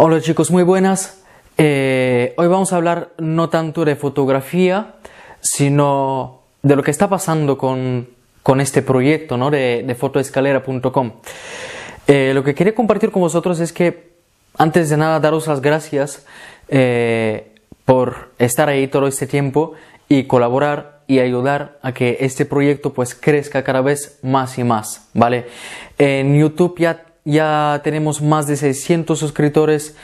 Hola chicos, muy buenas. Eh, hoy vamos a hablar no tanto de fotografía, sino de lo que está pasando con, este proyecto ¿no? de, de fotoescalera.com. Eh, lo que quería compartir con vosotros es que, antes de nada, daros las gracias eh, por estar ahí todo este tiempo y colaborar y ayudar a que este proyecto pues crezca cada vez más y más, ¿vale? En YouTube ya ya tenemos más de 600 suscriptores.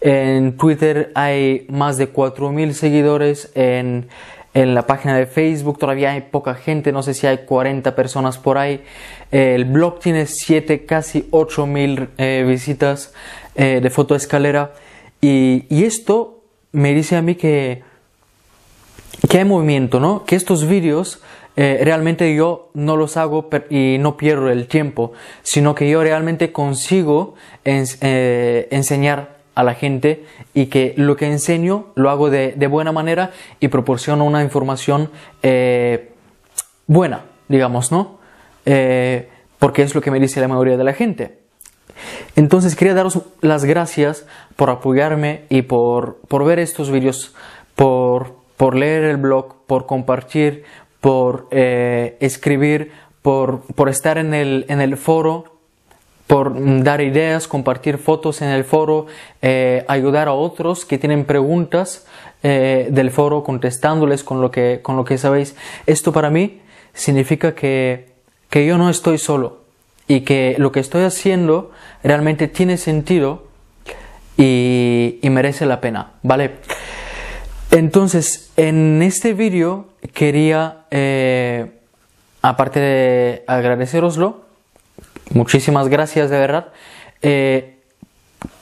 En Twitter hay más de 4.000 seguidores. En, en, la página de Facebook todavía hay poca gente, no sé si hay 40 personas por ahí. El blog tiene 7, casi 8.000 mil eh, visitas eh, de foto escalera. Y, y, esto me dice a mí que, que hay movimiento, ¿no? Que estos vídeos eh, realmente yo no los hago y no pierdo el tiempo, sino que yo realmente consigo eh, enseñar a la gente y que lo que enseño lo hago de, buena manera y proporciono una información eh, buena, digamos, ¿no? porque es lo que me dice la mayoría de la gente. Entonces quería daros las gracias por apoyarme y por, ver estos vídeos, por, por leer el blog, por compartir, por eh, escribir, por, estar en el, en el foro, por dar ideas, compartir fotos en el foro, eh, ayudar a otros que tienen preguntas eh, del foro, contestándoles con lo, que, con lo que sabéis. Esto para mí significa que, yo no estoy solo y que lo que estoy haciendo realmente tiene sentido y, y merece la pena, ¿vale? Entonces, en este vídeo quería, eh, aparte de agradeceroslo, muchísimas gracias de verdad, eh,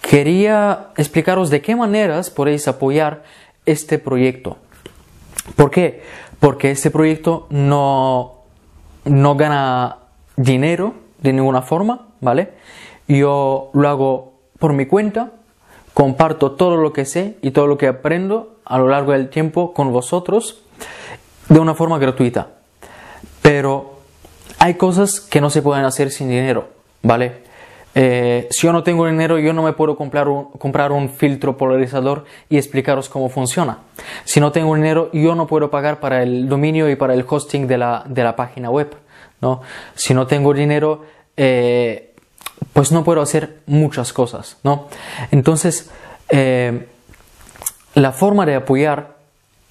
quería explicaros de qué maneras podéis apoyar este proyecto. ¿Por qué? Porque este proyecto no, no gana dinero de ninguna forma, ¿vale? Yo lo hago por mi cuenta, comparto todo lo que sé y todo lo que aprendo a lo largo del tiempo con vosotros de una forma gratuita. Pero hay cosas que no se pueden hacer sin dinero, ¿vale? Eh, si yo no tengo dinero, yo no me puedo comprar un, comprar un filtro polarizador y explicaros cómo funciona. Si no tengo dinero, yo no puedo pagar para el dominio y para el hosting de la, página web, ¿no? Si no tengo dinero, eh, pues no puedo hacer muchas cosas, ¿no? Entonces, eh, la forma de apoyar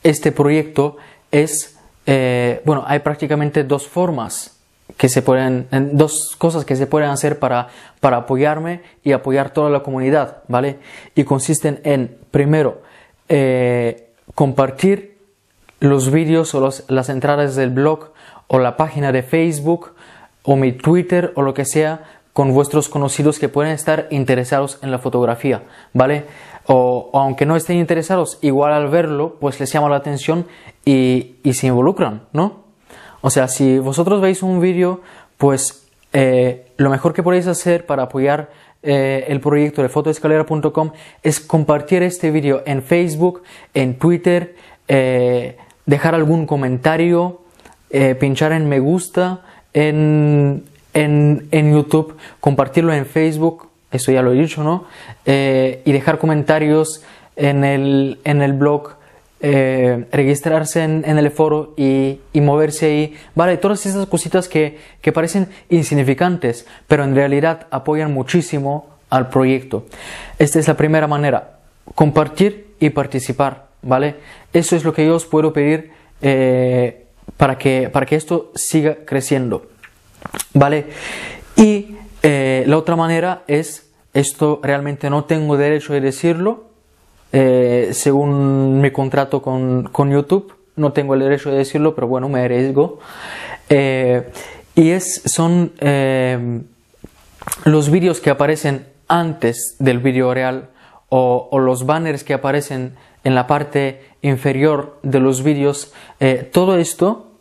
este proyecto es, eh, bueno, hay prácticamente dos formas que se pueden, dos cosas que se pueden hacer para, para apoyarme y apoyar toda la comunidad, ¿vale? Y consisten en, primero, eh, compartir los vídeos o las entradas del blog o la página de Facebook o mi Twitter o lo que sea con vuestros conocidos que pueden estar interesados en la fotografía, ¿vale? O, aunque no estén interesados, igual al verlo, pues les llama la atención y, se involucran, ¿no? O sea, si vosotros veis un vídeo, pues eh, lo mejor que podéis hacer para apoyar eh, el proyecto de fotoescalera.com es compartir este vídeo en Facebook, en Twitter, eh, dejar algún comentario, pinchar en me gusta, en, en, YouTube, compartirlo en Facebook, eso ya lo he dicho, ¿no? Eh, y dejar comentarios en el, en el blog, eh, registrarse en, el foro y, moverse ahí. Vale, todas esas cositas que, parecen insignificantes, pero en realidad apoyan muchísimo al proyecto. Esta es la primera manera, compartir y participar, ¿vale? Eso es lo que yo os puedo pedir eh, para, que, para que esto siga creciendo. ¿Vale? Y eh, la otra manera es, esto realmente no tengo derecho de decirlo, eh, según mi contrato con, YouTube, no tengo el derecho de decirlo, pero bueno, me arriesgo. Eh, y es, son los vídeos que aparecen antes del vídeo real o, o, los banners que aparecen en la parte inferior de los vídeos, todo esto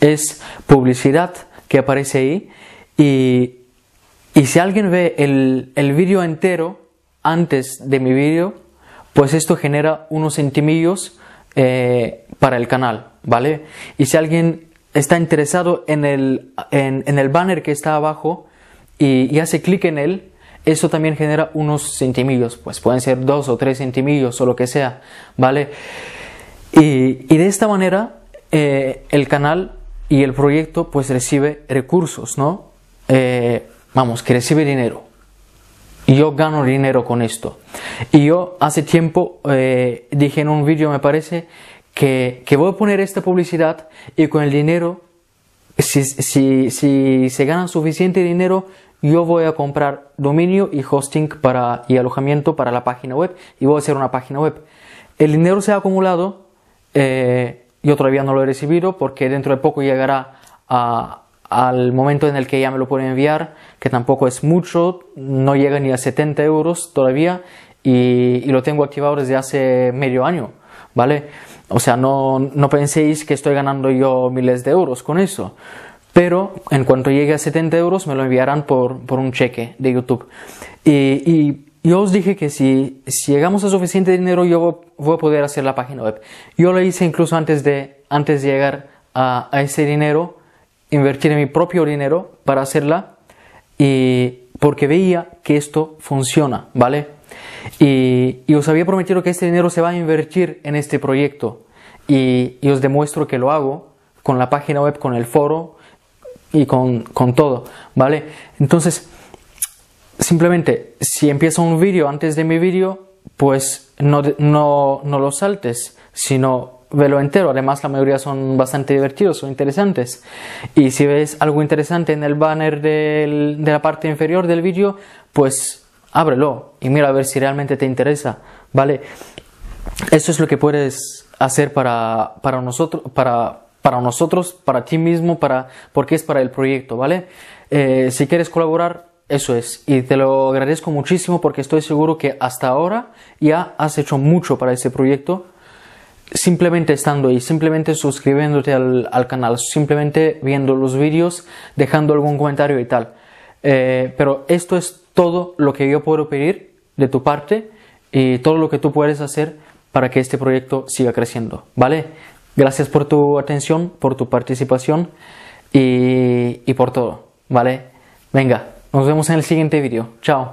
es publicidad que aparece ahí. Y, si alguien ve el, vídeo entero antes de mi vídeo, pues esto genera unos centimillos eh, para el canal, ¿vale? Y si alguien está interesado en el, en, el banner que está abajo y, hace clic en él, eso también genera unos centimillos, pues pueden ser dos o tres centimillos o lo que sea, ¿vale? Y, y de esta manera eh, el canal y el proyecto pues recibe recursos, ¿no? Eh, vamos, que recibe dinero. yo gano dinero con esto. Y yo hace tiempo eh, dije en un vídeo, me parece, que, voy a poner esta publicidad y con el dinero, si, si, si se gana suficiente dinero, yo voy a comprar dominio y hosting para, y alojamiento para la página web y voy a hacer una página web. El dinero se ha acumulado. Eh, yo todavía no lo he recibido porque dentro de poco llegará al momento en el que ya me lo pueden enviar, que tampoco es mucho, no llega ni a 70 euros todavía y, lo tengo activado desde hace medio año, ¿vale? O sea, no, no penséis que estoy ganando yo miles de euros con eso. Pero en cuanto llegue a 70 euros me lo enviarán por, por un cheque de YouTube. Y, y yo os dije que si, llegamos a suficiente dinero, yo voy a poder hacer la página web. Yo lo hice incluso antes de, antes de llegar a, ese dinero, invertir en mi propio dinero para hacerla, y porque veía que esto funciona, ¿vale? Y, os había prometido que este dinero se va a invertir en este proyecto, y, os demuestro que lo hago con la página web, con el foro y con, con todo, ¿vale? Entonces, simplemente si empieza un vídeo antes de mi vídeo, pues no, lo saltes, sino velo entero. Además, la mayoría son bastante divertidos, son interesantes. Y si ves algo interesante en el banner de la parte inferior del vídeo, pues ábrelo y mira a ver si realmente te interesa, ¿vale? Eso es lo que puedes hacer para, nosotros, para, para nosotros, para ti mismo, para, porque es para el proyecto, ¿vale? Eh, si quieres colaborar, eso es, y te lo agradezco muchísimo porque estoy seguro que hasta ahora ya has hecho mucho para ese proyecto, simplemente estando ahí, simplemente suscribiéndote al, canal, simplemente viendo los vídeos, dejando algún comentario y tal. Eh, pero esto es todo lo que yo puedo pedir de tu parte y todo lo que tú puedes hacer para que este proyecto siga creciendo, ¿vale? Gracias por tu atención, por tu participación y, y por todo, ¿vale? Venga, nos vemos en el siguiente video. Chao.